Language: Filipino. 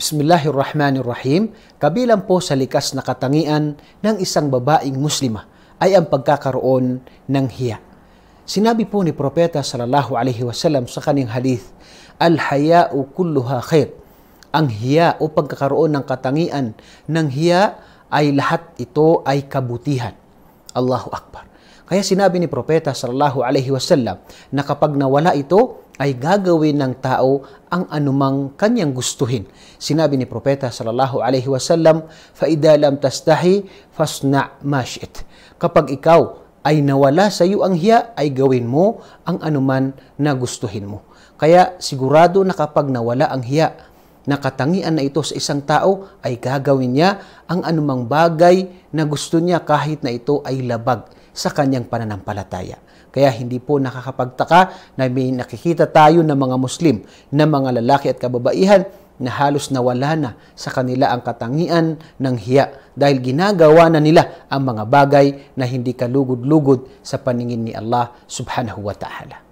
Bismillahirrahmanirrahim, kabilang po sa likas na katangian ng isang babaeng muslima ay ang pagkakaroon ng hiya. Sinabi po ni Propeta sallallahu alaihi wasallam sa kaning hadith, Al-haya'u kulluha khair. Ang hiya o pagkakaroon ng katangian ng hiya ay lahat ito ay kabutihan. Allahu Akbar. Kaya sinabi ni Propeta sallallahu alaihi wasallam na kapag nawala ito, ay gagawin ng tao ang anumang kanyang gustuhin. Sinabi ni Propeta sallallahu alaihi wasallam, "Faida lam tastahi fasna mashit." Kapag ikaw ay nawala sa iyo ang hiya, ay gawin mo ang anuman na gustuhin mo. Kaya sigurado na kapag nawala ang hiya, nakatangian na ito sa isang tao ay gagawin niya ang anumang bagay na gusto niya kahit na ito ay labag sa kanyang pananampalataya. Kaya hindi po nakakapagtaka na may nakikita tayo ng mga Muslim na mga lalaki at kababaihan na halos nawala na sa kanila ang katangian ng hiya dahil ginagawa na nila ang mga bagay na hindi kalugod-lugod sa paningin ni Allah subhanahu wa ta'ala.